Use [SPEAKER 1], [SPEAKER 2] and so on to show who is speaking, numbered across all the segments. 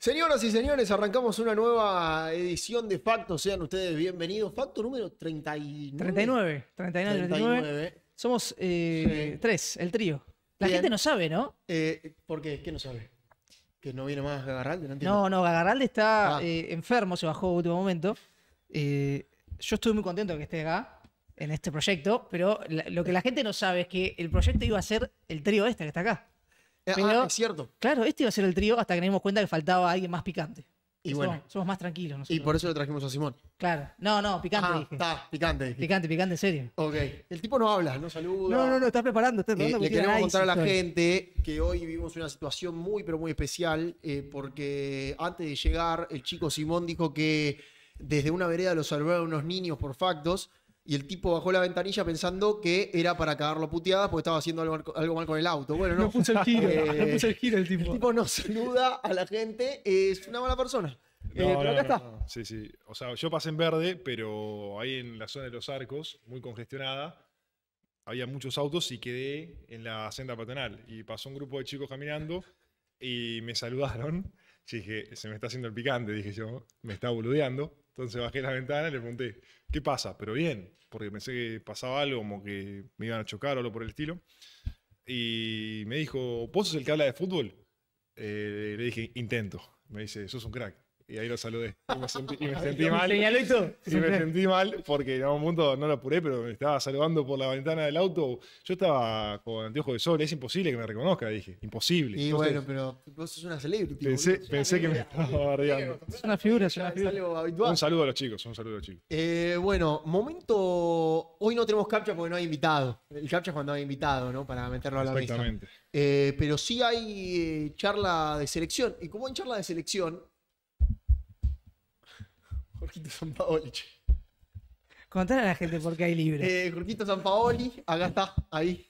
[SPEAKER 1] Señoras y señores, arrancamos una nueva edición de Facto. Sean ustedes bienvenidos. Facto número 39. 39,
[SPEAKER 2] 39, 39. Somos eh, tres, el trío. La gente no sabe, ¿no? Eh, ¿Por qué? no sabe? ¿Que no viene más Gagarralde? No No, no, Gagarralde está ah. eh, enfermo, se bajó el último momento. Eh, yo estoy muy contento de que esté acá en este proyecto, pero lo que la gente no sabe es que el proyecto iba a ser el trío este que está acá. Ah, es cierto. Claro, este iba a ser el trío hasta que nos dimos cuenta que faltaba alguien más picante. Y bueno. somos, más tranquilos Y por eso lo trajimos a Simón. Claro. No, no, picante ah, Está, picante. Picante, picante, en serio. Ok. El tipo no habla, no saluda. No, no,
[SPEAKER 1] no, estás preparando. Estás preparando eh, le queremos contar a la gente que hoy vivimos una situación muy, pero muy especial, eh, porque antes de llegar, el chico Simón dijo que desde una vereda lo salvaron unos niños por factos y el tipo bajó la ventanilla pensando que era para cagarlo puteadas porque estaba haciendo algo, mal con el auto. Bueno, no. No puse el giro, eh, no puse el giro el tipo. El tipo no saluda a la gente, es una mala persona. Eh, pero está.
[SPEAKER 3] Sí, sí. O sea, yo pasé en verde, pero ahí en la zona de los arcos, muy congestionada, había muchos autos y quedé en la senda patronal. Y pasó un grupo de chicos caminando y me saludaron. Y dije, se me está haciendo el picante, dije yo, me está boludeando. Entonces bajé la ventana y le pregunté, ¿qué pasa? Pero bien, porque pensé que pasaba algo, como que me iban a chocar o algo por el estilo. Y me dijo, ¿vos sos el que habla de fútbol? Eh, le dije, intento. Me dice, sos un crack y ahí lo saludé. Y me sentí, y me sentí mal. ¿Señaló y Y me sentí mal porque en algún punto no lo apuré, pero me estaba saludando por la ventana del auto. Yo estaba con anteojos de sol, es imposible que me reconozca, dije. Imposible. Y bueno, pero vos sos una celebrity. Pensé, pensé que me estaba barriando Es una figura, es una figura. Un saludo a los chicos, un saludo a los chicos.
[SPEAKER 1] Eh, bueno, momento. Hoy no tenemos captcha porque no hay invitado. El captcha es cuando hay invitado, ¿no? Para meterlo a la mesa. Exactamente. Eh, pero sí hay eh, charla de selección. Y como en charla de selección,
[SPEAKER 2] Jorgito Paoli. Contar a la gente por qué hay libros.
[SPEAKER 1] Eh, Jorgito Paoli, acá está, ahí.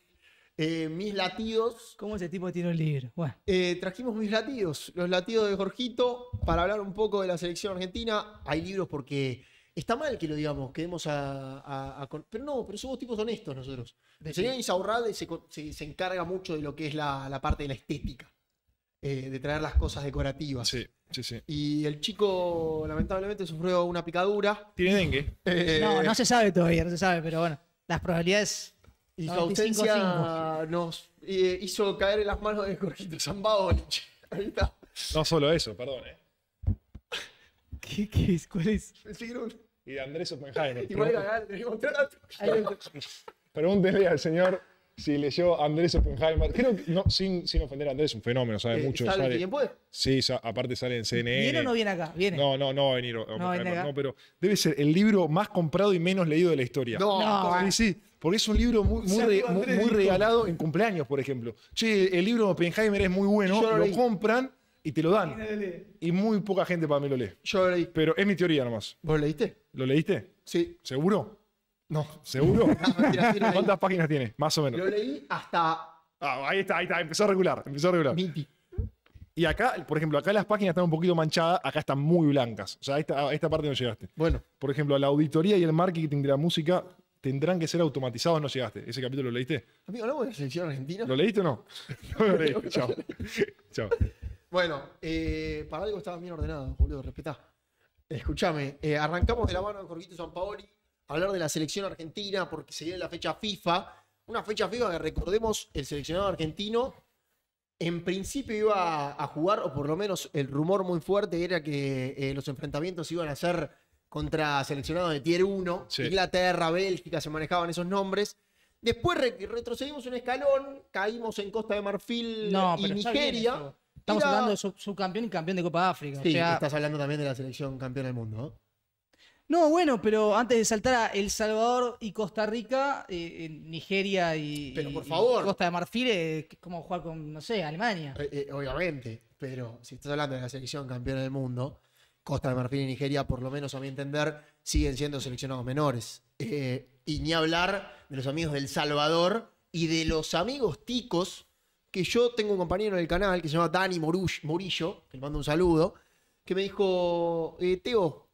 [SPEAKER 1] Eh, mis latidos. ¿Cómo ese tipo tiene un libro? Bueno. Eh, trajimos mis latidos, los latidos de Jorgito, para hablar un poco de la selección argentina. Hay libros porque está mal que lo digamos, que demos a, Pero no, pero somos tipos honestos nosotros. El señor Insaurralde se, se, encarga mucho de lo que es la parte de la estética. Eh, de traer las cosas decorativas.
[SPEAKER 3] Sí, sí, sí.
[SPEAKER 1] Y el chico, lamentablemente, sufrió una picadura. Tiene dengue. Eh, no, no se
[SPEAKER 2] sabe todavía, no se sabe, pero bueno,
[SPEAKER 3] las probabilidades. Y su ausencia
[SPEAKER 1] nos eh, hizo caer en las manos
[SPEAKER 3] de Jorgito Zambao. Ahí está. No solo eso, perdón. ¿Qué, ¿Qué, es? ¿Cuál es? Y de Andrés Oppenheimer. Igual ganar, Pregúntenle al señor Sí, leyó Andrés Oppenheimer. Creo no, sin, ofender a Andrés, es un fenómeno, sabe eh, mucho. ¿Sabe Sí, aparte sale en CNN. ¿Viene o no viene acá? ¿Viene? No, no, no va a venir. No, pero debe ser el libro más comprado y menos leído de la historia. No, sí, eh. Porque es un libro muy, regalado en cumpleaños, por ejemplo. Che, el libro de Oppenheimer es muy bueno, lo, compran y te lo dan. Y muy poca gente para mí lo lee. Yo lo leí. Pero es mi teoría nomás. ¿Vos lo leíste? ¿Lo leíste? Sí. ¿Seguro? No, ¿seguro? ¿Cuántas páginas tiene? Más o menos. Lo leí hasta. Ah, ahí está, ahí está, empezó a regular, empezó regular. Y acá, por ejemplo, acá las páginas están un poquito manchadas, acá están muy blancas. O sea, esta, a esta parte no llegaste. Bueno. Por ejemplo, la auditoría y el marketing de la música tendrán que ser automatizados, no llegaste. ¿Ese capítulo lo leíste? Amigo, no de la selección argentina? ¿Lo leíste o no? no lo leí. Chao. Chao.
[SPEAKER 1] Bueno, eh, para algo estaba bien ordenado, boludo, respetá. Escuchame, eh, arrancamos de la mano de Jorgito San Paoli hablar de la selección argentina porque se viene la fecha FIFA. Una fecha FIFA que recordemos, el seleccionado argentino en principio iba a jugar, o por lo menos el rumor muy fuerte era que eh, los enfrentamientos iban a ser contra seleccionados de Tier 1, Inglaterra, Bélgica, se manejaban esos nombres. Después retrocedimos un escalón, caímos en Costa de Marfil y Nigeria. Estamos hablando de
[SPEAKER 2] subcampeón y campeón de Copa África. Sí, estás hablando también de la selección
[SPEAKER 1] campeona del mundo. ¿no?
[SPEAKER 2] No, bueno, pero antes de saltar a El Salvador y Costa Rica, eh, Nigeria y, Costa de Marfil ¿cómo como jugar con, no sé,
[SPEAKER 1] Alemania. Eh, eh, obviamente, pero si estás hablando de la selección campeona del mundo, Costa de Marfil y Nigeria, por lo menos a mi entender, siguen siendo seleccionados menores. y ni hablar de los amigos del Salvador y de los amigos ticos, que yo tengo un compañero en el canal que se llama Dani Morillo, que le mando un saludo, que me dijo, Teo,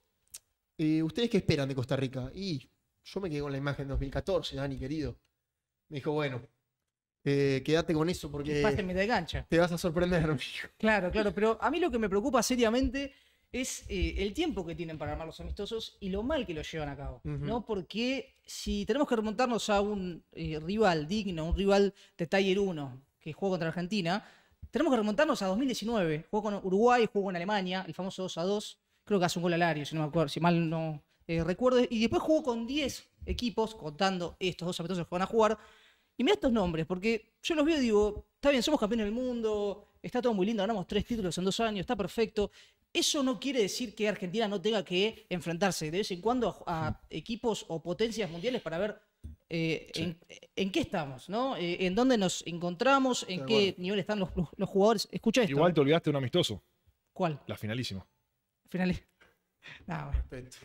[SPEAKER 1] eh, ¿Ustedes qué esperan de Costa Rica? Y yo me quedé con la imagen de 2014, Dani, querido. Me dijo, bueno, eh, quédate con eso porque. Te vas a sorprender,
[SPEAKER 2] Claro, claro, pero a mí lo que me preocupa seriamente es eh, el tiempo que tienen para armar los amistosos y lo mal que lo llevan a cabo. ¿no? Porque si tenemos que remontarnos a un rival digno, un rival de Taller 1 que jugó contra Argentina, tenemos que remontarnos a 2019. Jugó con Uruguay, jugó con Alemania, el famoso 2 a 2 creo que hace un gol al si, no me acuerdo, si mal no eh, recuerdo. Y después jugó con 10 equipos, contando estos dos amistosos que van a jugar. Y mira estos nombres, porque yo los veo y digo, está bien, somos campeones del mundo, está todo muy lindo, ganamos tres títulos en dos años, está perfecto. Eso no quiere decir que Argentina no tenga que enfrentarse de vez en cuando a, equipos o potencias mundiales para ver eh, en, qué estamos, ¿no? Eh, en dónde nos encontramos, en qué
[SPEAKER 3] nivel están los, los, jugadores. Escucha esto. Igual te olvidaste de un amistoso. ¿Cuál? La finalísima.
[SPEAKER 2] Finales. Nada, respeto.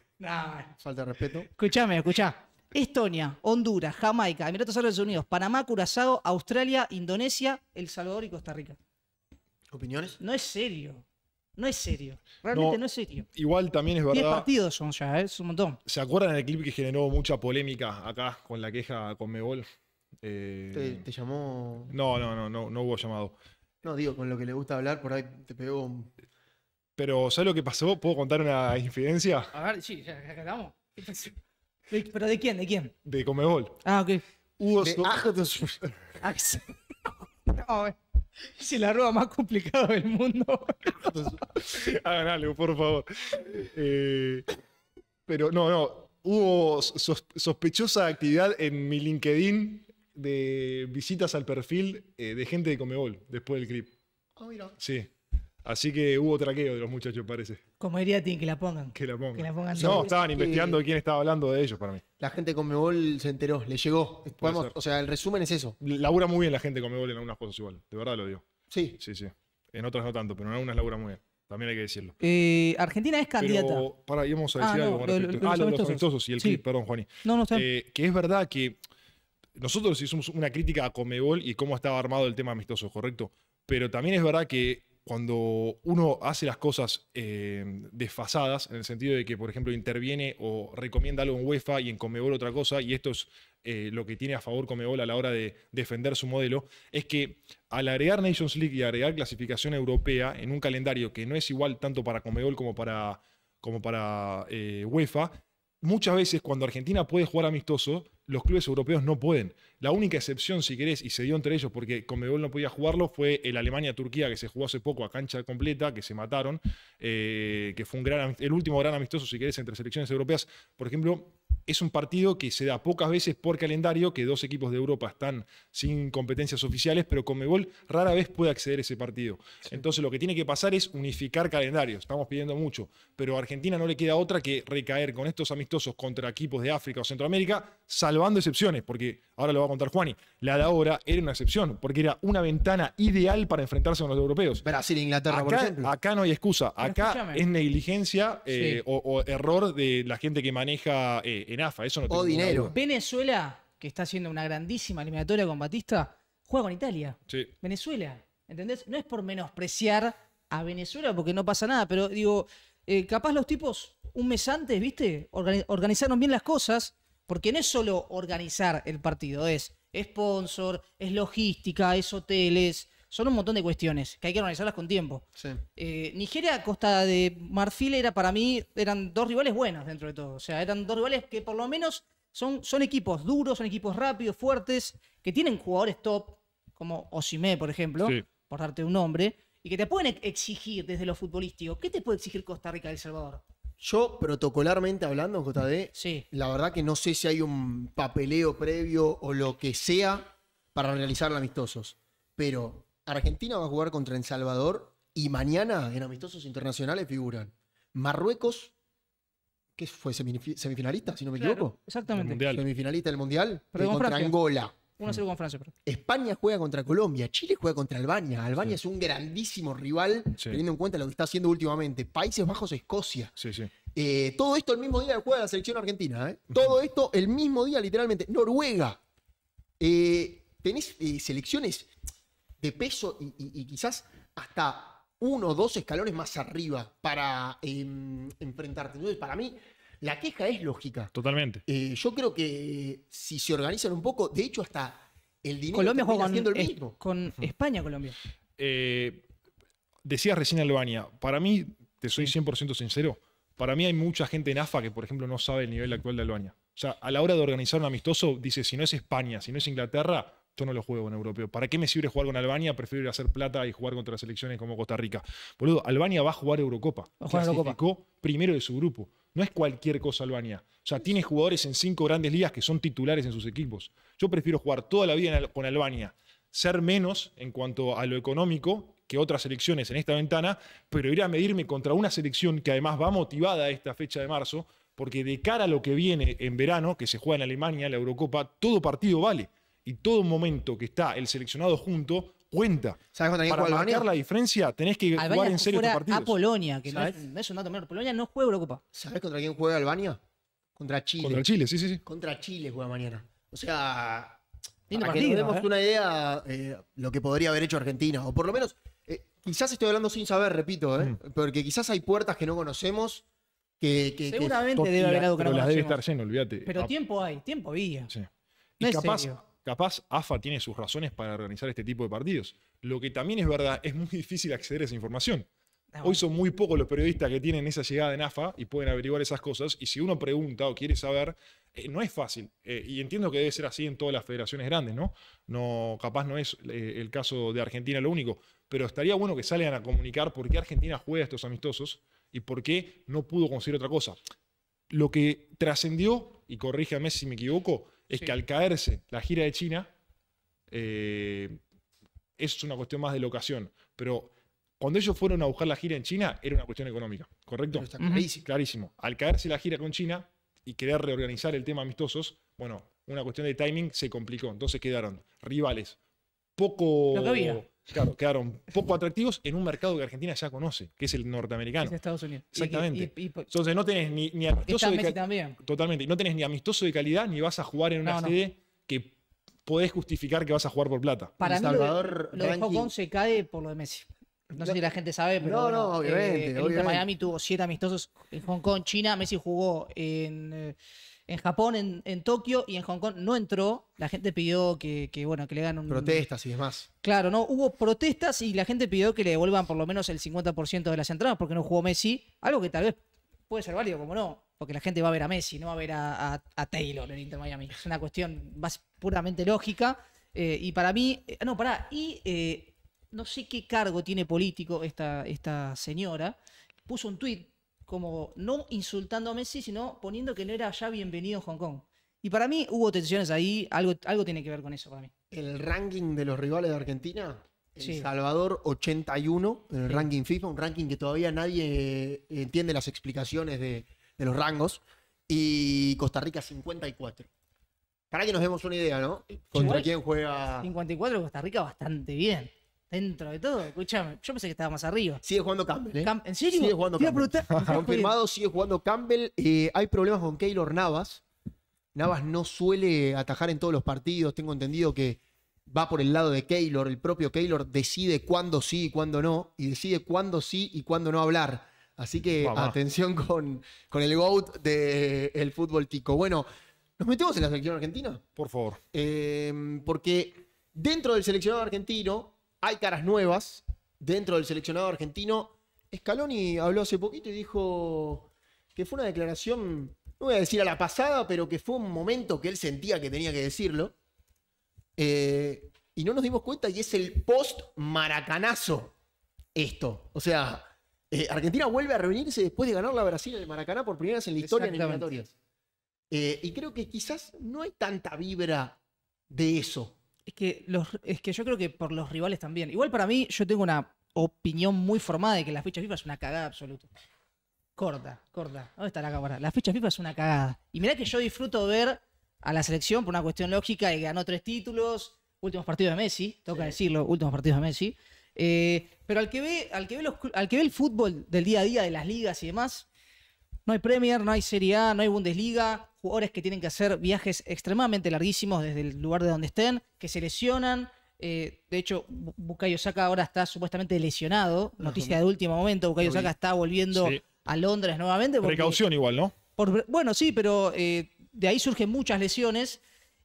[SPEAKER 3] Falta respeto.
[SPEAKER 2] Escúchame, escuchá. Estonia, Honduras, Jamaica, Emiratos Árabes Unidos, Panamá, Curazao, Australia, Indonesia, El Salvador y Costa Rica. ¿Opiniones? No es serio. No es serio. Realmente no, es serio.
[SPEAKER 3] Igual también es verdad. 10 partidos son ya, ¿eh? es un montón. ¿Se acuerdan del clip que generó mucha polémica acá con la queja con Mebol? Eh, ¿Te, llamó.? No, no, no, no, no hubo llamado. No, digo, con lo que le gusta hablar, por ahí te pegó un. Pero, ¿sabes lo que pasó? ¿Puedo contar una infidencia?
[SPEAKER 2] A ver, sí, ya acabamos.
[SPEAKER 3] ¿Pero de quién? ¿De quién? De Comebol. Ah, ok. Hubo de
[SPEAKER 2] no, Es el arroba más complicado del mundo.
[SPEAKER 3] Hagan ah, por favor. Eh, pero no, no. Hubo sospechosa actividad en mi LinkedIn de visitas al perfil eh, de gente de Comebol después del clip. Ah, mira. Sí. Así que hubo traqueo de los muchachos, parece.
[SPEAKER 2] Como diría a que la
[SPEAKER 3] pongan. Que la pongan. Que la pongan no, estaban investigando quién estaba hablando de ellos para mí. La gente con Mebol se enteró, le llegó. o sea, el resumen es eso. Labura muy bien la gente con Mebol en algunas cosas igual, de verdad lo digo. Sí. Sí, sí. En otras no tanto, pero en algunas labura muy bien. También hay que decirlo.
[SPEAKER 2] Eh, Argentina es candidata. Pero,
[SPEAKER 3] para, íbamos a ah, decir algo. No, ah, los amistosos y el perdón, Juaní. No, no, está eh, Que es verdad que nosotros hicimos una crítica a Comebol y cómo estaba armado el tema amistoso, correcto. Pero también es verdad que cuando uno hace las cosas eh, desfasadas, en el sentido de que, por ejemplo, interviene o recomienda algo en UEFA y en Comebol otra cosa, y esto es eh, lo que tiene a favor Comebol a la hora de defender su modelo, es que al agregar Nations League y agregar clasificación europea en un calendario que no es igual tanto para Comebol como para, como para eh, UEFA, muchas veces cuando Argentina puede jugar amistoso, los clubes europeos no pueden. La única excepción, si querés, y se dio entre ellos porque Conmebol no podía jugarlo, fue el Alemania-Turquía, que se jugó hace poco a cancha completa, que se mataron, eh, que fue un gran, el último gran amistoso, si querés, entre selecciones europeas. Por ejemplo, es un partido que se da pocas veces por calendario, que dos equipos de Europa están sin competencias oficiales, pero Conmebol rara vez puede acceder a ese partido. Entonces lo que tiene que pasar es unificar calendarios, estamos pidiendo mucho, pero a Argentina no le queda otra que recaer con estos amistosos contra equipos de África o Centroamérica, salvando excepciones, porque ahora lo va a contar Juani, la de ahora era una excepción, porque era una ventana ideal para enfrentarse con los europeos. Brasil, Inglaterra, acá, por ejemplo. Acá no hay excusa, acá es negligencia eh, o, error de la gente que maneja eh, en AFA, eso no O dinero. Venezuela,
[SPEAKER 2] que está haciendo una grandísima eliminatoria con Batista, juega con Italia. Venezuela, ¿entendés? No es por menospreciar a Venezuela porque no pasa nada, pero digo, eh, capaz los tipos un mes antes, ¿viste? Organizaron bien las cosas, porque no es solo organizar el partido, es sponsor, es logística, es hoteles, son un montón de cuestiones que hay que organizarlas con tiempo. Eh, Nigeria, Costa de Marfil, era para mí, eran dos rivales buenos dentro de todo. O sea, eran dos rivales que por lo menos son, equipos duros, son equipos rápidos, fuertes, que tienen jugadores top, como Osimé, por ejemplo, por darte un nombre, y que te pueden exigir desde lo futbolístico. ¿Qué te puede exigir Costa Rica del Salvador?
[SPEAKER 1] Yo, protocolarmente hablando, JD, sí. la verdad que no sé si hay un papeleo previo o lo que sea para realizar amistosos. Pero Argentina va a jugar contra El Salvador y mañana en amistosos internacionales figuran Marruecos, que fue semifinalista, si no me equivoco. Exactamente. Semifinalista del Mundial. contra Angola
[SPEAKER 2] una mm. con Francia,
[SPEAKER 1] España juega contra Colombia, Chile juega contra Albania. Albania es un grandísimo rival, teniendo en cuenta lo que está haciendo últimamente. Países Bajos, Escocia. Eh, todo esto el mismo día que juega la selección argentina. ¿eh? Todo esto el mismo día, literalmente. Noruega. Eh, tenés selecciones de peso y, quizás hasta uno o dos escalones más arriba para em, enfrentarte. para mí, la queja es lógica. Totalmente. Eh, yo creo que si se
[SPEAKER 2] organizan un poco, de hecho, hasta
[SPEAKER 3] el dinero Colombia juega haciendo el mismo.
[SPEAKER 2] con España, Colombia.
[SPEAKER 3] Eh, decías recién Albania. Para mí, te soy 100% sincero, para mí hay mucha gente en AFA que, por ejemplo, no sabe el nivel actual de Albania. O sea, a la hora de organizar un amistoso, dice, si no es España, si no es Inglaterra, yo no lo juego en europeo. ¿Para qué me sirve jugar con Albania? Prefiero ir a hacer plata y jugar contra selecciones como Costa Rica. Boludo, Albania va a jugar Eurocopa. Va a jugar Eurocopa. primero de su grupo. No es cualquier cosa Albania. O sea, tiene jugadores en cinco grandes ligas que son titulares en sus equipos. Yo prefiero jugar toda la vida con Albania, ser menos en cuanto a lo económico que otras selecciones en esta ventana, pero ir a medirme contra una selección que además va motivada a esta fecha de marzo, porque de cara a lo que viene en verano, que se juega en Alemania, la Eurocopa, todo partido vale. Y todo momento que está el seleccionado junto cuenta. ¿Sabes contra quién Para marcar Albania? la diferencia tenés que jugar en serio tus fuera a Polonia, que no es,
[SPEAKER 2] un dato menor. Polonia no juega
[SPEAKER 1] Europa. ¿Sabes contra quién juega Albania? Contra Chile. Contra Chile, sí, sí, sí. Contra Chile juega mañana. O sea, tenemos para que ¿eh? una idea eh, lo que podría haber hecho Argentina. O por lo menos, eh, quizás estoy hablando sin saber, repito, ¿eh? Mm. porque quizás hay puertas que no conocemos
[SPEAKER 3] que, Seguramente debe haber algo que no Pero las debe estar lleno, olvídate. Pero ah.
[SPEAKER 2] tiempo hay, tiempo había. sí.
[SPEAKER 3] capaz, capaz AFA tiene sus razones para organizar este tipo de partidos. Lo que también es verdad, es muy difícil acceder a esa información. Hoy son muy pocos los periodistas que tienen esa llegada en AFA y pueden averiguar esas cosas. Y si uno pregunta o quiere saber, eh, no es fácil. Eh, y entiendo que debe ser así en todas las federaciones grandes, ¿no? no capaz no es eh, el caso de Argentina lo único. Pero estaría bueno que salgan a comunicar por qué Argentina juega estos amistosos y por qué no pudo conseguir otra cosa. Lo que trascendió, y corríjame si me equivoco, es que al caerse la gira de China, eh, es una cuestión más de locación, pero cuando ellos fueron a buscar la gira en China, era una cuestión económica, ¿correcto? clarísimo. Al caerse la gira con China y querer reorganizar el tema amistosos, bueno, una cuestión de timing se complicó. Entonces quedaron rivales poco. Claro, quedaron poco atractivos en un mercado que Argentina ya conoce, que es el norteamericano. Es Estados Unidos. Exactamente. Entonces no tenés ni, amistoso de calidad. Totalmente. No tenés ni amistoso de calidad ni vas a jugar en una CD que podés justificar que vas a jugar por plata. Para mí lo, de, Kong
[SPEAKER 2] se cae por lo de Messi. No, sé si la gente sabe, pero. No, no, eh, obviamente, Miami tuvo siete amistosos en Hong Kong, China. Messi jugó en. Eh, en Japón, en, Tokio y en Hong Kong no entró. La gente pidió que, bueno, que le hagan... Protestas y demás. Claro, no, hubo protestas y la gente pidió que le devuelvan por lo menos el 50% de las entradas porque no jugó Messi. Algo que tal vez puede ser válido, como no. Porque la gente va a ver a Messi, no va a ver a, Taylor en Inter Miami. Es una cuestión más puramente lógica. Eh, y para mí, eh, no, pará, y eh, no sé qué cargo tiene político esta, esta señora. Puso un tuit como no insultando a Messi, sino poniendo que no era ya bienvenido en Hong Kong. Y para mí hubo tensiones ahí, algo, algo tiene que ver con eso para mí.
[SPEAKER 1] El ranking de los rivales de Argentina, Salvador 81, el ranking FIFA, un ranking que todavía nadie eh, entiende las explicaciones de, los rangos, y Costa Rica 54. Para que nos demos una idea, ¿no? ¿Contra quién juega?
[SPEAKER 2] 54 Costa Rica bastante bien. Dentro de todo, escúchame, yo pensé que estaba más arriba. Sigue jugando Campbell, ¿eh? ¿En serio? Sigue jugando Campbell.
[SPEAKER 1] Confirmado, sigue jugando Campbell. Eh, hay problemas con Keylor Navas. Navas no suele atajar en todos los partidos. Tengo entendido que va por el lado de Keylor. El propio Keylor decide cuándo sí y cuándo no. Y decide cuándo sí y cuándo no hablar. Así que atención con, con el GOAT del fútbol tico. Bueno, ¿nos metemos en la selección argentina? Por favor. Eh, porque dentro del seleccionado argentino hay caras nuevas dentro del seleccionado argentino. Scaloni habló hace poquito y dijo que fue una declaración, no voy a decir a la pasada, pero que fue un momento que él sentía que tenía que decirlo. Eh, y no nos dimos cuenta y es el post-maracanazo esto. O sea, eh, Argentina vuelve a reunirse después de ganar la Brasil en el Maracaná
[SPEAKER 2] por primeras en la historia en eliminatorias. Eh, y creo que quizás no hay tanta vibra de eso. Es que, los, es que yo creo que por los rivales también. Igual para mí, yo tengo una opinión muy formada de que la fecha FIFA es una cagada absoluta. Corta, corta. ¿Dónde está la cámara? La fecha FIFA es una cagada. Y mirá que yo disfruto ver a la selección por una cuestión lógica que ganó tres títulos, últimos partidos de Messi, toca decirlo, últimos partidos de Messi. Eh, pero al que, ve, al, que al que ve el fútbol del día a día de las ligas y demás, no hay Premier, no hay Serie A, no hay Bundesliga, jugadores que tienen que hacer viajes extremadamente larguísimos desde el lugar de donde estén, que se lesionan. Eh, de hecho, Bukayo Saka ahora está supuestamente lesionado. Noticia de último momento, Bukayo Saka está volviendo a Londres nuevamente. Precaución igual, ¿no? bueno, sí, pero eh, de ahí surgen muchas lesiones.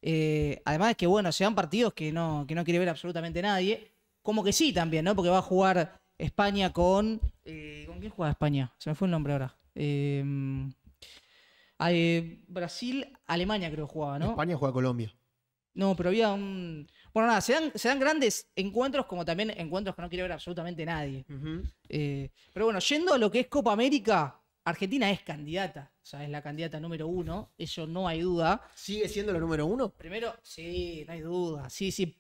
[SPEAKER 2] Eh, además de que, bueno, se dan partidos que no, que no quiere ver absolutamente nadie. Como que sí también, ¿no? Porque va a jugar España con... ¿Con quién juega España? Se me fue el nombre ahora. Eh, eh, Brasil, Alemania creo jugaba, ¿no? España juega Colombia. No, pero había un. Bueno, nada, se dan, grandes encuentros, como también encuentros que no quiere ver absolutamente nadie. Eh, pero bueno, yendo a lo que es Copa América, Argentina es candidata. O sea, es la candidata número uno, eso no hay duda. ¿Sigue siendo la número uno? Primero, sí, no hay duda. Sí, sí.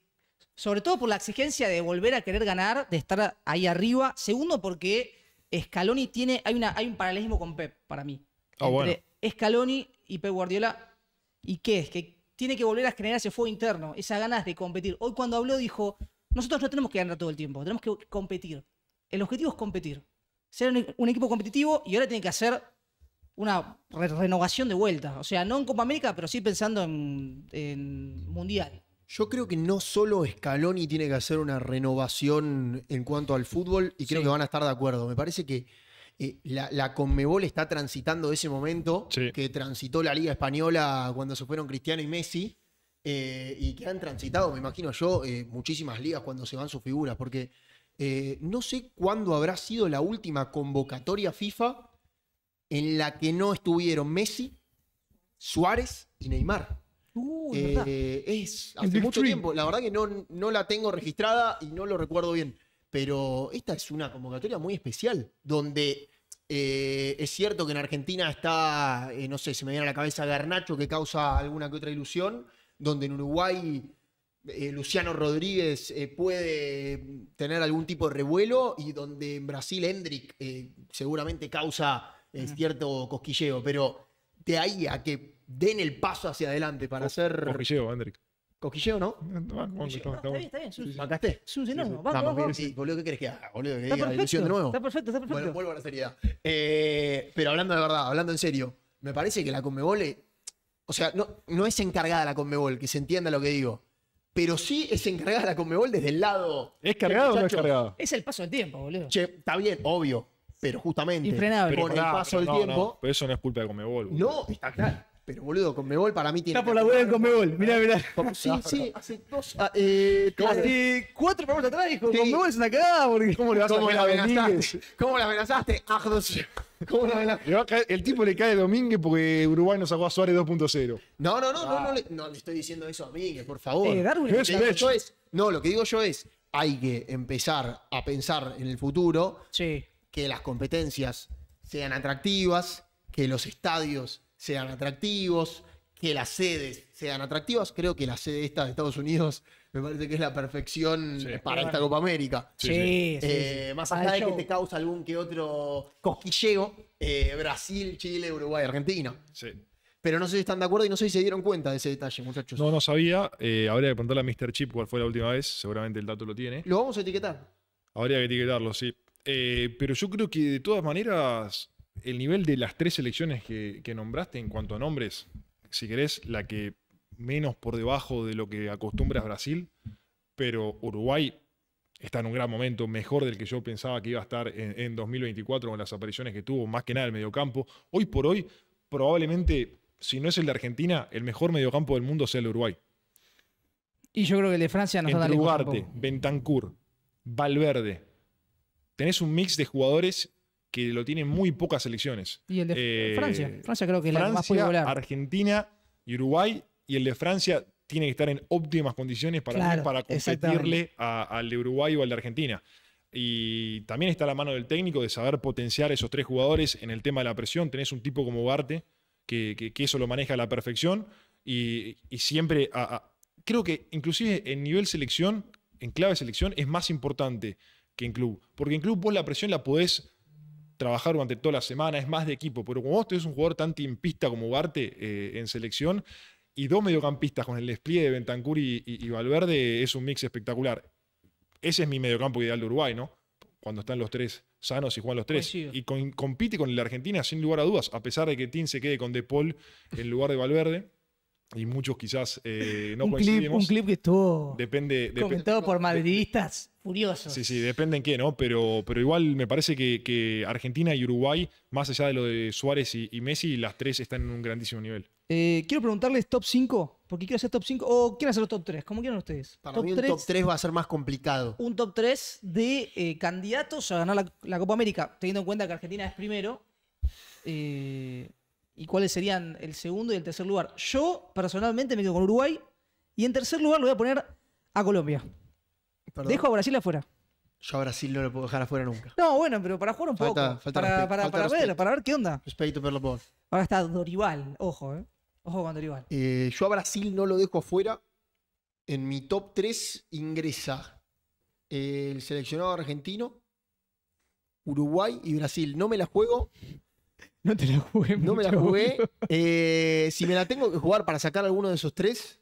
[SPEAKER 2] Sobre todo por la exigencia de volver a querer ganar, de estar ahí arriba. Segundo, porque Scaloni tiene. Hay, un paralelismo con Pep, para mí. Oh, bueno Scaloni y Pep Guardiola. ¿Y qué es? Que tiene que volver a generar ese fuego interno, esas ganas de competir. Hoy cuando habló dijo, nosotros no tenemos que ganar todo el tiempo, tenemos que competir. El objetivo es competir. Ser un, equipo competitivo y ahora tiene que hacer una renovación de vuelta. O sea, no en Copa América, pero sí pensando en, Mundial.
[SPEAKER 1] Yo creo que no solo Scaloni tiene que hacer una renovación en cuanto al fútbol y creo que van a estar de acuerdo. Me parece que eh, la, Conmebol está transitando ese momento que transitó la Liga Española cuando se fueron Cristiano y Messi, eh, y que han transitado, me imagino yo, eh, muchísimas ligas cuando se van sus figuras, porque no sé cuándo habrá sido la última convocatoria FIFA en la que no estuvieron Messi, Suárez y Neymar. Uh, es hace mucho tiempo, la verdad que no, no la tengo registrada y no lo recuerdo bien pero esta es una convocatoria muy especial, donde eh, es cierto que en Argentina está, eh, no sé, se me viene a la cabeza Garnacho, que causa alguna que otra ilusión, donde en Uruguay eh, Luciano Rodríguez puede tener algún tipo de revuelo y donde en Brasil Hendrick seguramente causa cierto cosquilleo, pero de ahí a que den el paso hacia adelante para hacer... Cosquilleo, Hendrick. Cosquilleo, ¿no? está bien, está
[SPEAKER 2] bien. ¿Bancaste? enorme. no,
[SPEAKER 1] Sí, boludo, ¿qué querés que haga? Boludo, que diga ilusión de nuevo. Está
[SPEAKER 2] perfecto, está perfecto. Bueno, vuelvo a la seriedad.
[SPEAKER 1] Eh, pero hablando de verdad, hablando en serio, me parece que la Conmebol, o sea, no, no es encargada la Conmebol, que se entienda lo que digo pero sí es encargada la Conmebol desde el lado. ¿Es cargada o no es cargada? Es el paso del tiempo, boludo. Che, está bien, obvio, pero justamente. Infrenable. Con el paso del tiempo. No,
[SPEAKER 3] pero eso no es culpa de Conmebol. No, está claro. Pero boludo, Conmebol para mí tiene. Está por la web de Conmebol, mirá, mirá. Sí, sí, hace dos. hace ah,
[SPEAKER 1] eh,
[SPEAKER 3] cuatro programas atrás dijo: sí. Conmebol es una
[SPEAKER 2] cagada,
[SPEAKER 1] porque.
[SPEAKER 3] ¿Cómo le vas a la amenazaste? ¿Cómo le amenazaste? ¿Cómo la amenazaste? Ah, el tipo le cae Domínguez porque Uruguay nos sacó a Suárez 2.0. No, no, no, no, ah.
[SPEAKER 1] no, le, estoy diciendo eso a Domínguez, por favor. Eh, no, lo que digo yo es: hay que empezar a pensar en el futuro. Sí. Que las competencias sean atractivas, que los estadios sean atractivos, que las sedes sean atractivas. Creo que la sede esta de Estados Unidos me parece que es la perfección para esta Copa América. Sí, eh, Más allá de que te causa algún que otro cosquilleo, eh, Brasil, Chile, Uruguay, Argentina. Sí. Pero no sé si están de acuerdo y no sé si se dieron cuenta de ese detalle, muchachos. No,
[SPEAKER 3] no sabía. Eh, habría que preguntarle a Mr. Chip cuál fue la última vez. Seguramente el dato lo tiene. Lo vamos a etiquetar. Habría que etiquetarlo, sí. pero yo creo que de todas maneras el nivel de las tres selecciones que, nombraste en cuanto a nombres, si querés, la que menos por debajo de lo que acostumbra Brasil, pero Uruguay está en un gran momento, mejor del que yo pensaba que iba a estar en, 2024 con las apariciones que tuvo, más que nada el mediocampo. Hoy por hoy, probablemente, si no es el de Argentina, el mejor mediocampo del mundo sea el de Uruguay.
[SPEAKER 2] Y yo creo que el de Francia nos va a dar
[SPEAKER 3] Bentancur, Valverde. Tenés un mix de jugadores que lo tienen muy pocas selecciones.
[SPEAKER 2] Y el de eh, Francia. Francia creo que es la más popular.
[SPEAKER 3] Argentina y Uruguay. Y el de Francia tiene que estar en óptimas condiciones para, competirle al de Uruguay o al de Argentina. Y también está la mano del técnico de saber potenciar esos tres jugadores en el tema de la presión. Tenés un tipo como Garte, que, eso lo maneja a la perfección. Y, siempre, creo que inclusive en nivel selección, en clave selección, es más importante que en club. Porque en club vos la presión la podés trabajar durante toda la semana, es más de equipo, pero como vos tenés un jugador tan timpista como Barte eh, en selección y dos mediocampistas con el despliegue de Bentancur y, Valverde, es un mix espectacular. Ese es mi mediocampo ideal de Uruguay, ¿no? Cuando están los tres sanos y juegan los tres. Y compite con la Argentina sin lugar a dudas, a pesar de que Tin se quede con De Paul en lugar de Valverde y muchos quizás eh, no un coincidimos. Clip, un clip que estuvo depende, comentado
[SPEAKER 2] por madridistas furiosos.
[SPEAKER 3] Sí, sí, depende en qué, ¿no? Pero, pero igual me parece que, Argentina y Uruguay, más allá de lo de Suárez y, Messi, las tres están en un grandísimo nivel.
[SPEAKER 2] Eh, quiero preguntarles top 5, porque quiero hacer top 5 o quiero hacer los top 3, ¿Cómo quieren ustedes. Para mí un top 3 va a
[SPEAKER 3] ser más complicado.
[SPEAKER 2] Un top 3 de eh, candidatos a ganar la, la, Copa América, teniendo en cuenta que Argentina es primero. Eh, y cuáles serían el segundo y el tercer lugar. Yo personalmente me quedo con Uruguay y en tercer lugar lo voy a poner a Colombia. Dejo a Brasil afuera.
[SPEAKER 1] Yo a Brasil no lo puedo dejar afuera nunca.
[SPEAKER 2] No, bueno, pero para jugar un poco. para, ver, para ver qué onda. Respeto por lo Ahora está Dorival, ojo, ¿eh? Ojo con Dorival.
[SPEAKER 1] Eh, yo a Brasil no lo dejo afuera. En mi top 3 ingresa eh, el seleccionado argentino, Uruguay y Brasil. No me la juego,
[SPEAKER 2] No te la jugué.
[SPEAKER 1] No me la jugué. Eh, si me la tengo que jugar para sacar alguno de esos tres,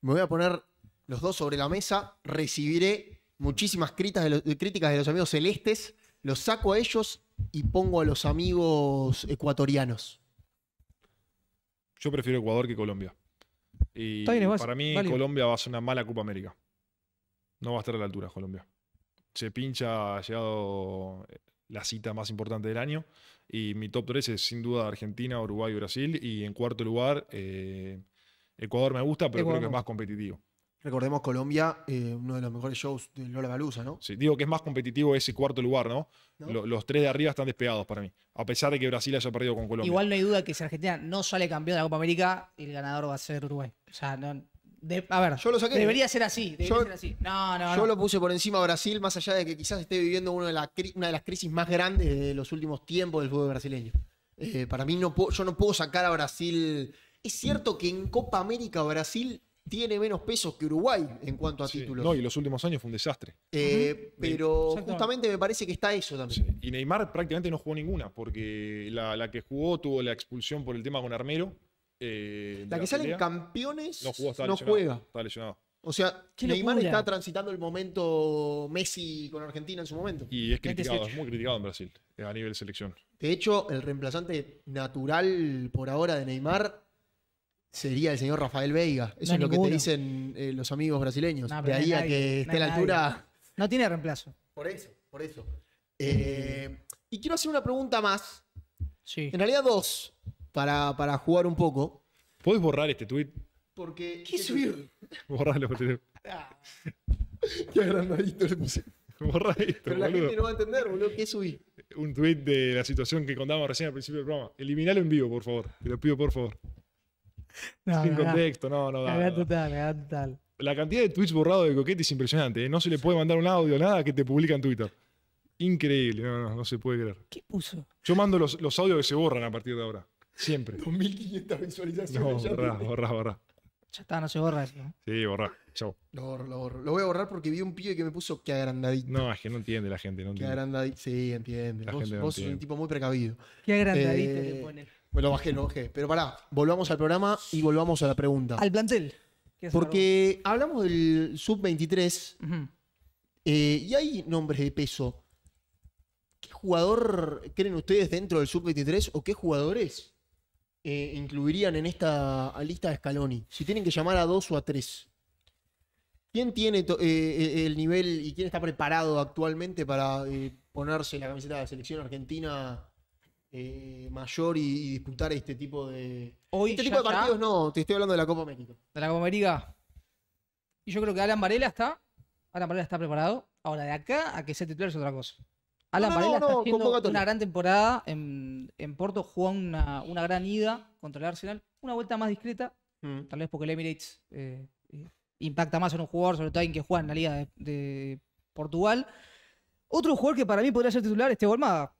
[SPEAKER 1] me voy a poner los dos sobre la mesa. Recibiré muchísimas críticas de los, amigos celestes. Los saco a ellos y pongo a los amigos ecuatorianos.
[SPEAKER 3] Yo prefiero Ecuador que Colombia. Y para mí Colombia va a ser una mala Copa América. No va a estar a la altura Colombia. Se pincha, ha llegado la cita más importante del año. Y mi top 3 es sin duda Argentina, Uruguay y Brasil. Y en cuarto lugar, eh, Ecuador me gusta, pero creo que es más competitivo.
[SPEAKER 1] Recordemos Colombia, eh, uno de los mejores shows de Lola Balusa, ¿no?
[SPEAKER 3] Sí, digo que es más competitivo ese cuarto lugar, ¿no? Los, los tres de arriba están despegados para mí, a pesar de que Brasil haya perdido con Colombia. Igual no hay
[SPEAKER 2] duda que si Argentina no sale campeón de la Copa América, el ganador va a ser Uruguay. O sea, no, a ver, yo lo saqué. Debería ser así, yo,
[SPEAKER 1] lo puse por encima a Brasil, más allá de que quizás esté viviendo una de, las crisis más grandes de los últimos tiempos del fútbol brasileño. Eh, para mí, no yo no puedo sacar a Brasil. Es cierto que en Copa América Brasil tiene menos pesos que Uruguay en cuanto a títulos. No, y los últimos años fue un desastre. Eh, pero justamente me
[SPEAKER 3] parece que está eso también. Y Neymar prácticamente no jugó ninguna, porque la, que jugó tuvo la expulsión por el tema con Armero, eh, la que salen campeones no, juega. O sea, Neymar está
[SPEAKER 1] transitando el momento Messi con Argentina en su momento. Y es criticado, es muy
[SPEAKER 3] criticado en Brasil, eh, a nivel selección.
[SPEAKER 1] De hecho, el reemplazante natural por ahora de Neymar sería el señor Rafael Veiga. Eso es lo que te dicen eh, los amigos brasileños. de ahí a que esté a la altura.
[SPEAKER 2] No tiene reemplazo. Por eso, por
[SPEAKER 1] eso. y quiero hacer una pregunta más. Sí. En realidad, dos
[SPEAKER 3] para, para jugar un poco. ¿Puedes borrar este tweet?
[SPEAKER 1] Porque. ¿Qué subir?
[SPEAKER 3] Borralo, ah.
[SPEAKER 1] Qué agrandadito le
[SPEAKER 3] puse. esto. Pero la gente no va a entender, boludo, ¿qué subí? Un tweet de la situación que contábamos recién al principio del programa. Eliminalo en vivo, por favor. Te lo pido, por favor.
[SPEAKER 2] Sin contexto,
[SPEAKER 3] no, no, da. No,
[SPEAKER 2] total, da total.
[SPEAKER 3] La cantidad de tweets borrados de Coquete es impresionante. ¿eh? No se le puede mandar un audio, nada que te publica en Twitter. Increíble, no, no, no se puede creer. ¿Qué puso? Yo mando los, los audios que se borran a partir de ahora. Siempre. 2500 visualizaciones. borra, borra, borra.
[SPEAKER 2] Ya está, no se borra eso.
[SPEAKER 3] Sí, borra. Chau. Lo borro, lo borro. Lo voy a borrar porque vi un pibe que me puso que agrandadito. No, es que no entiende la gente.
[SPEAKER 1] Que agrandadito. Sí, entiende. La vos, gente vos sos un tipo muy precavido. Qué agrandadito eh, le te pone. Bueno, bajé, no bajé. Pero pará, volvamos al programa y volvamos a la pregunta. Al plantel. Porque hablamos del sub-23 eh, y hay nombres de peso. ¿Qué jugador creen ustedes dentro del sub-23 o qué jugadores eh, incluirían en esta lista de Scaloni? Si tienen que llamar a dos o a tres. ¿Quién tiene eh, eh, el nivel y quién está preparado actualmente para ponerse la camiseta de la selección argentina mayor y, disputar este tipo de. este tipo de partidos no, te estoy hablando de la Copa México
[SPEAKER 2] De la Copa América. Y yo creo que Alan Varela está. Alan Varela está preparado. Ahora, de acá a que se titular es otra cosa.
[SPEAKER 3] Alan Varela está una gran
[SPEAKER 2] temporada. En, en Porto jugó una, una, gran ida contra el Arsenal. Una vuelta más discreta. Mm. Tal vez porque el Emirates eh, eh, impacta más en un jugador, sobre todo en que juega en la Liga de, Portugal. Otro jugador que para mí podría ser titular, este Almada.